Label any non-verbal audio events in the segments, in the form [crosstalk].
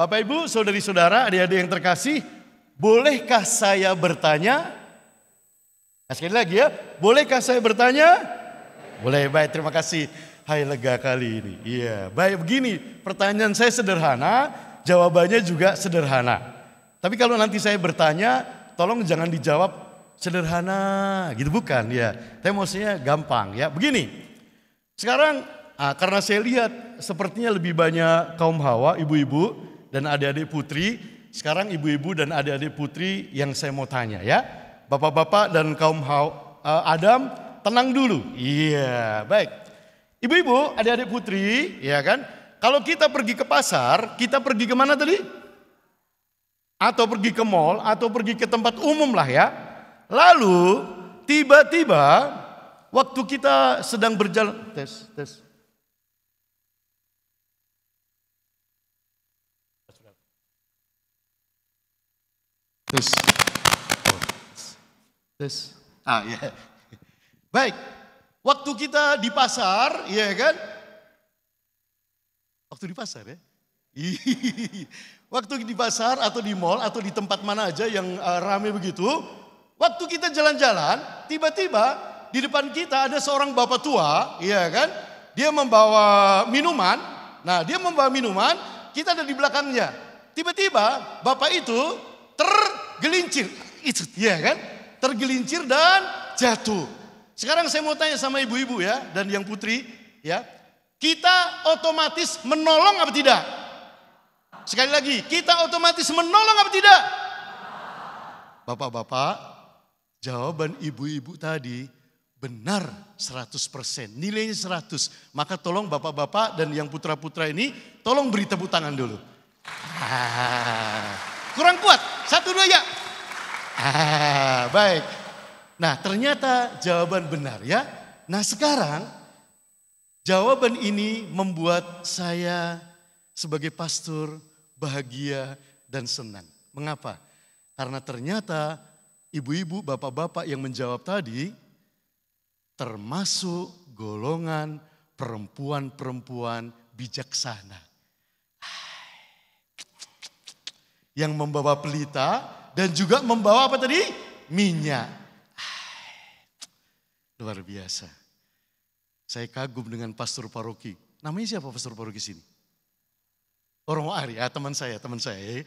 Bapak Ibu, saudari-saudara, adik-adik yang terkasih, bolehkah saya bertanya? Nah, sekali lagi ya, bolehkah saya bertanya? Boleh, baik, terima kasih. Hai lega kali ini. Iya, baik begini, pertanyaan saya sederhana, jawabannya juga sederhana. Tapi kalau nanti saya bertanya, tolong jangan dijawab sederhana, gitu bukan ya. Tapi maksudnya gampang ya. Begini, sekarang ah, karena saya lihat sepertinya lebih banyak kaum hawa, ibu-ibu, dan adik-adik putri. Sekarang ibu-ibu dan adik-adik putri yang saya mau tanya ya. Bapak-bapak dan kaum eh, Adam, tenang dulu. Iya, yeah, baik. Ibu-ibu, adik-adik putri, ya kan? Kalau kita pergi ke pasar, kita pergi ke mana tadi? Atau pergi ke mall, atau pergi ke tempat umum lah ya. Lalu, tiba-tiba waktu kita sedang berjalan, tes, tes, This. This. Ah Yeah. Baik. Waktu kita di pasar, ya kan? Waktu di pasar ya. [laughs] waktu di pasar atau di mall atau di tempat mana aja yang uh, rame begitu, waktu kita jalan-jalan, tiba-tiba di depan kita ada seorang bapak tua, ya kan? Dia membawa minuman. Nah, dia membawa minuman, kita ada di belakangnya. Tiba-tiba bapak itu Gelincir. Itu ya kan? Tergelincir dan jatuh. Sekarang saya mau tanya sama ibu-ibu ya dan yang putri ya. Kita otomatis menolong apa tidak? Sekali lagi, kita otomatis menolong apa tidak? Bapak-bapak, jawaban ibu-ibu tadi benar 100%, nilainya 100. Maka tolong bapak-bapak dan yang putra-putra ini tolong beri tepuk tangan dulu. Ah, kurang kuat. Satu dua ya. Ah, baik. Nah, ternyata jawaban benar ya. Nah, sekarang jawaban ini membuat saya sebagai pastor bahagia dan senang. Mengapa? Karena ternyata ibu-ibu, bapak-bapak yang menjawab tadi termasuk golongan perempuan-perempuan bijaksana. yang membawa pelita dan juga membawa apa tadi? Minyak. Luar biasa. Saya kagum dengan pastor paroki. Namanya siapa pastor paroki sini? Orang Ari, ya, teman saya, teman saya. [laughs]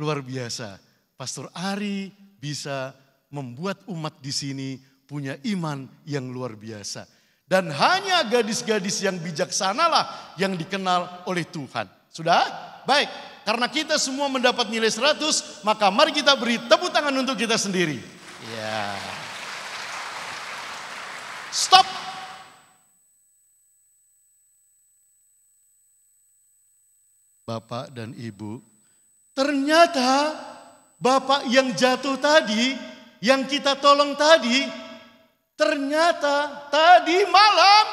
Luar biasa. Pastor Ari bisa membuat umat di sini punya iman yang luar biasa. Dan hanya gadis-gadis yang bijaksanalah yang dikenal oleh Tuhan. Sudah? Baik, karena kita semua mendapat nilai 100, maka mari kita beri tepuk tangan untuk kita sendiri. Ya. Stop. Bapak dan Ibu, ternyata Bapak yang jatuh tadi, yang kita tolong tadi, ternyata tadi malam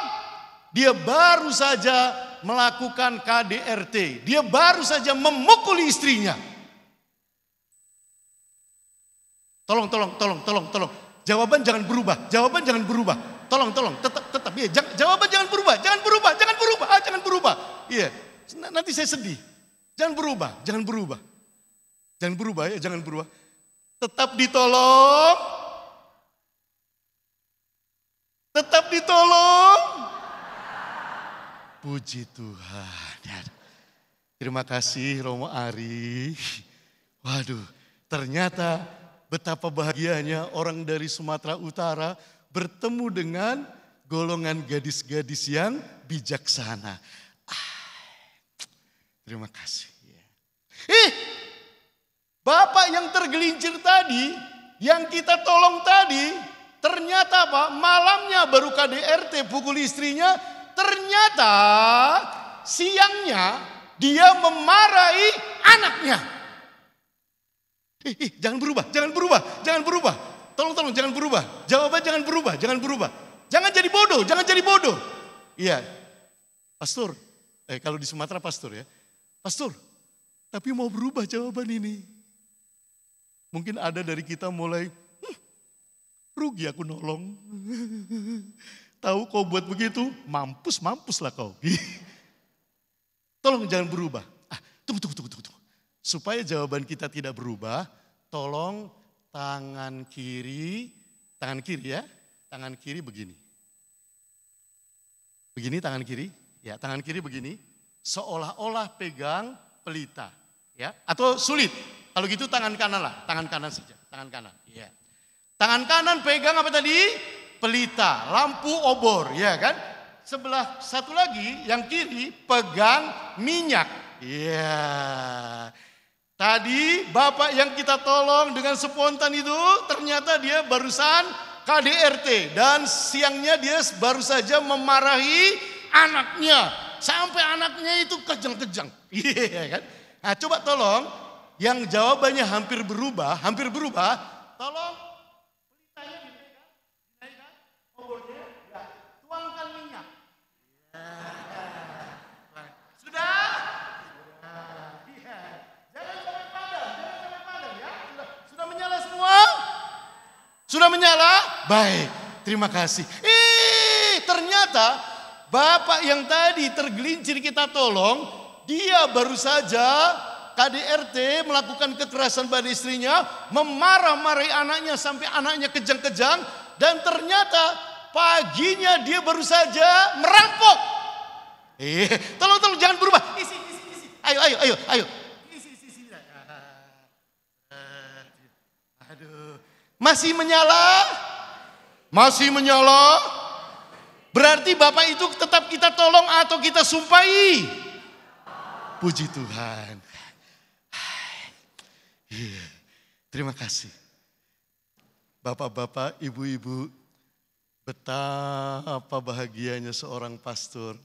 dia baru saja melakukan KDRT. Dia baru saja memukul istrinya. Tolong, tolong, tolong, tolong, tolong. Jawaban jangan berubah. Jawaban jangan berubah. Tolong, tolong, tetap, tetap. Ya, jangan, jawaban jangan berubah. Jangan berubah, jangan berubah, ah, jangan berubah. Iya, nanti saya sedih. Jangan berubah, jangan berubah. Jangan berubah ya, jangan berubah. Tetap ditolong. Tetap ditolong. Puji Tuhan. Ya. Terima kasih Romo Ari. Waduh, ternyata betapa bahagianya orang dari Sumatera Utara bertemu dengan golongan gadis-gadis yang bijaksana. Ah, terima kasih. Ya. Ih, Bapak yang tergelincir tadi, yang kita tolong tadi, ternyata Pak Malamnya baru KDRT pukul istrinya, Ternyata siangnya dia memarahi anaknya. Ih, ih, jangan berubah, jangan berubah, jangan berubah. Tolong, tolong, jangan berubah. Jawaban jangan berubah, jangan berubah. Jangan jadi bodoh, jangan jadi bodoh. Iya, pastor. Eh, kalau di Sumatera pastor ya. Pastor, tapi mau berubah jawaban ini. Mungkin ada dari kita mulai, hm, rugi aku nolong. [laughs] Tahu kau buat begitu, mampus mampus mampuslah kau. [laughs] tolong jangan berubah. Ah, tunggu, tunggu, tunggu, tunggu. Supaya jawaban kita tidak berubah, tolong tangan kiri, tangan kiri ya, tangan kiri begini. Begini tangan kiri, ya tangan kiri begini, seolah-olah pegang pelita, ya atau sulit. Kalau gitu tangan kanan lah, tangan kanan saja, tangan kanan. Ya. Tangan kanan pegang apa tadi? pelita, lampu obor, ya kan? Sebelah satu lagi yang kiri pegang minyak. Ya, Tadi bapak yang kita tolong dengan spontan itu ternyata dia barusan KDRT dan siangnya dia baru saja memarahi anaknya sampai anaknya itu kejang-kejang. [laughs] Iya ya kan? Nah, coba tolong yang jawabannya hampir berubah, hampir berubah, tolong menyala, baik. Terima kasih. Eh, ternyata bapak yang tadi tergelincir kita tolong, dia baru saja KDRT melakukan kekerasan pada istrinya, memarah-marahi anaknya sampai anaknya kejang-kejang dan ternyata paginya dia baru saja merampok. Eh, tolong tolong jangan berubah. Isi, isi, isi. Ayo, ayo, ayo, ayo. Masih menyala? Masih menyala? Berarti Bapak itu tetap kita tolong atau kita sumpahi? Puji Tuhan. Iya, terima kasih. Bapak-bapak, ibu-ibu, betapa bahagianya seorang pastor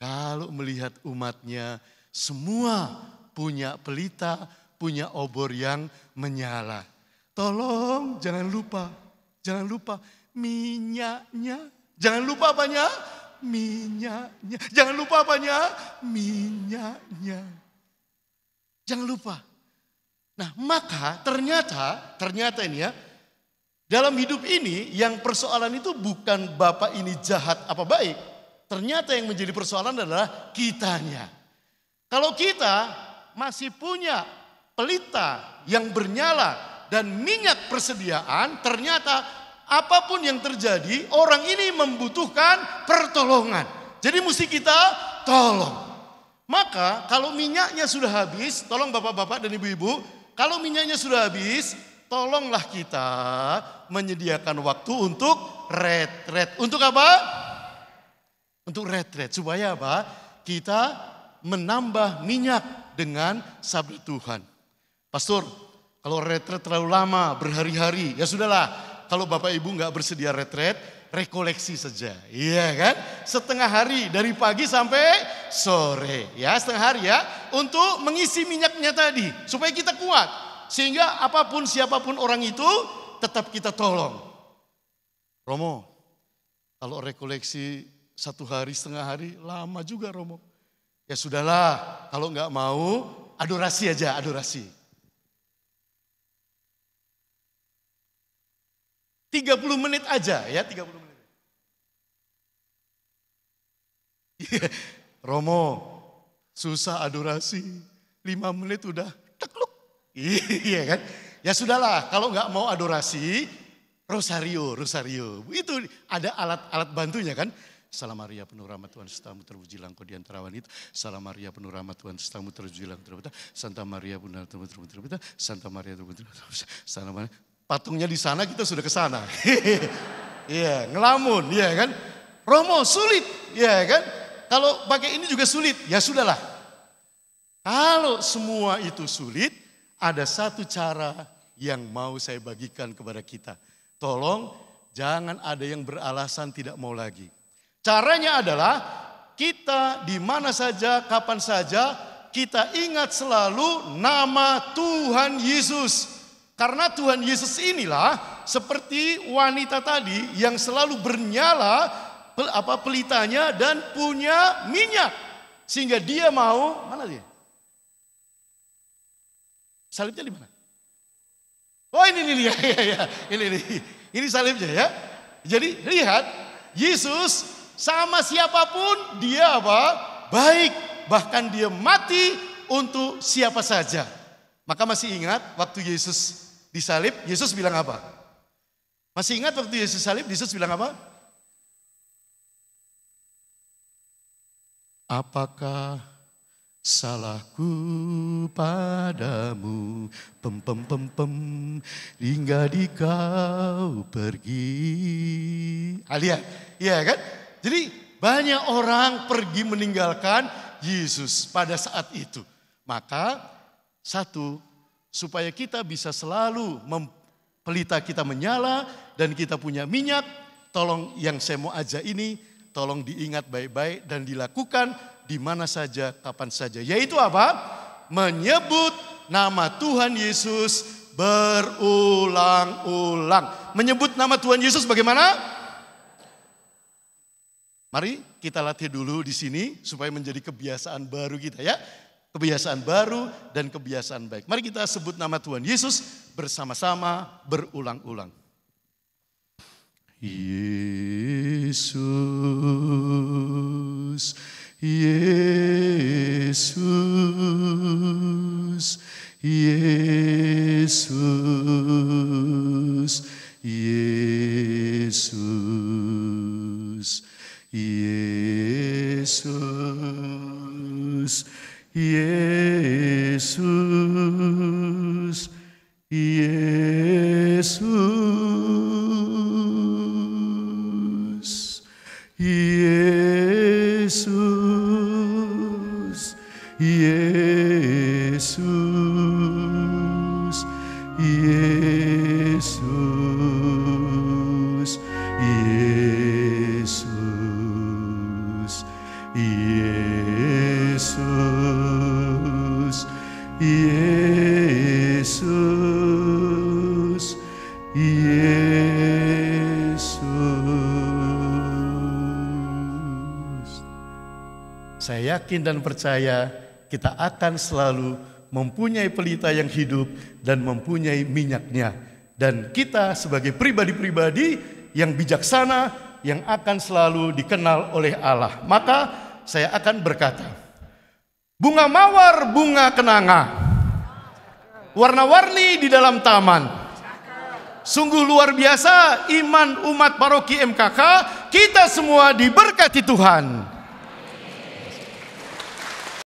kalau melihat umatnya semua punya pelita, punya obor yang menyala. Tolong jangan lupa, jangan lupa minyaknya. Jangan lupa apanya? Minyaknya. Jangan lupa apanya? Minyaknya. Jangan lupa. Nah, maka ternyata, ternyata ini ya, dalam hidup ini yang persoalan itu bukan bapak ini jahat apa baik. Ternyata yang menjadi persoalan adalah kitanya. Kalau kita masih punya pelita yang bernyala, dan minyak persediaan, ternyata apapun yang terjadi, orang ini membutuhkan pertolongan. Jadi mesti kita tolong. Maka kalau minyaknya sudah habis, tolong bapak-bapak dan ibu-ibu, kalau minyaknya sudah habis, tolonglah kita menyediakan waktu untuk retret. Untuk apa? Untuk retret. Supaya apa? Kita menambah minyak dengan sabda Tuhan. Pastor, kalau retret terlalu lama, berhari-hari, ya sudahlah. Kalau Bapak Ibu nggak bersedia retret, rekoleksi saja. Iya kan? Setengah hari dari pagi sampai sore. Ya, setengah hari ya. Untuk mengisi minyaknya tadi. Supaya kita kuat. Sehingga apapun siapapun orang itu tetap kita tolong. Romo, kalau rekoleksi satu hari setengah hari lama juga Romo. Ya sudahlah, kalau nggak mau adorasi aja, adorasi. 30 menit aja ya, 30 menit. Iya, Romo, susah adorasi. 5 menit udah tekluk. Iya kan? Ya sudahlah, kalau nggak mau adorasi, rosario, rosario. Itu ada alat-alat bantunya kan? Salam Maria penuh rahmat Tuhan setamu terpuji langkau di antara wanita. Salam Maria penuh rahmat Tuhan setamu terpuji langkau wanita. Santa Maria bunda terpuji terbeta. Santa Maria terpuji terbeta. Santa Maria Patungnya di sana kita sudah ke sana. [laughs] Iya, ngelamun, iya kan? Romo sulit, iya kan? Kalau pakai ini juga sulit, ya sudahlah. Kalau semua itu sulit, ada satu cara yang mau saya bagikan kepada kita. Tolong jangan ada yang beralasan tidak mau lagi. Caranya adalah kita di mana saja, kapan saja, kita ingat selalu nama Tuhan Yesus. Karena Tuhan Yesus inilah seperti wanita tadi yang selalu bernyala pel, apa pelitanya dan punya minyak sehingga dia mau mana dia? Salibnya di mana? Oh ini ini [laughs] ya, ya, ya, ini ini ini salibnya ya. Jadi lihat Yesus sama siapapun dia apa? Baik bahkan dia mati untuk siapa saja. Maka masih ingat waktu Yesus disalib, Yesus bilang apa? Masih ingat waktu Yesus salib, Yesus bilang apa? Apakah salahku padamu pem pem pem pem hingga di kau pergi. Alia, ah, iya kan? Jadi banyak orang pergi meninggalkan Yesus pada saat itu. Maka satu supaya kita bisa selalu pelita kita menyala dan kita punya minyak. Tolong yang saya mau ajak ini, tolong diingat baik-baik dan dilakukan di mana saja, kapan saja. Yaitu apa? Menyebut nama Tuhan Yesus berulang-ulang. Menyebut nama Tuhan Yesus bagaimana? Mari kita latih dulu di sini supaya menjadi kebiasaan baru kita ya kebiasaan baru dan kebiasaan baik. Mari kita sebut nama Tuhan Yesus bersama-sama berulang-ulang. Yesus, Yesus. Yesus, Yesus, Yesus. Saya yakin dan percaya kita akan selalu mempunyai pelita yang hidup dan mempunyai minyaknya. Dan kita sebagai pribadi-pribadi yang bijaksana yang akan selalu dikenal oleh Allah. Maka saya akan berkata, bunga mawar, bunga kenanga, warna-warni di dalam taman. Sungguh luar biasa iman umat paroki MKK, kita semua diberkati Tuhan.